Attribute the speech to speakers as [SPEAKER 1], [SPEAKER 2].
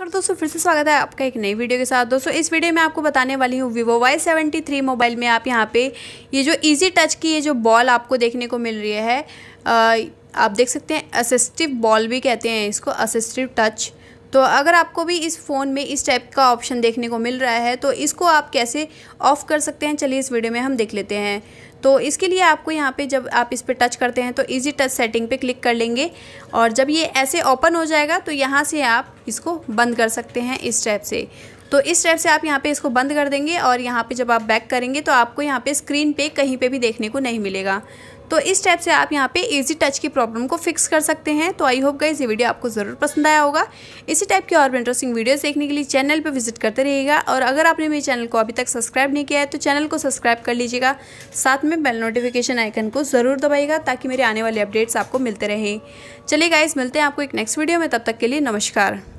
[SPEAKER 1] और दोस्तों फिर से स्वागत है आपका एक नई वीडियो के साथ दोस्तों इस वीडियो में आपको बताने वाली हूँ vivo Y seventy three mobile में आप यहाँ पे ये जो ईजी टच की ये जो बॉल आपको देखने को मिल रही है आ, आप देख सकते हैं असिस्टिव बॉल भी कहते हैं इसको असिस्टिव टच तो अगर आपको भी इस फ़ोन में इस टाइप का ऑप्शन देखने को मिल रहा है तो इसको आप कैसे ऑफ़ कर सकते हैं चलिए इस वीडियो में हम देख लेते हैं तो इसके लिए आपको यहाँ पे जब आप इस पर टच करते हैं तो इजी टच सेटिंग पे क्लिक कर लेंगे और जब ये ऐसे ओपन हो जाएगा तो यहाँ से आप इसको बंद कर सकते हैं इस टाइप से तो इस टाइप से आप यहाँ पे इसको बंद कर देंगे और यहाँ पे जब आप बैक करेंगे तो आपको यहाँ पे स्क्रीन पे कहीं पे भी देखने को नहीं मिलेगा तो इस टाइप से आप यहाँ पे इजी टच की प्रॉब्लम को फिक्स कर सकते हैं तो आई होप गाइज ये वीडियो आपको ज़रूर पसंद आया होगा इसी टाइप के और भी इंटरेस्टिंग वीडियोज़ देखने के लिए चैनल पर विजिट करते रहिएगा और अगर आपने मेरे चैनल को अभी तक सब्सक्राइब नहीं किया है तो चैनल को सब्सक्राइब कर लीजिएगा साथ में बेल नोटिफिकेशन आइकन को ज़रूर दबाइएगा ताकि मेरे आने वाले अपडेट्स आपको मिलते रहें चलिए गाइज मिलते हैं आपको एक नेक्स्ट वीडियो में तब तक के लिए नमस्कार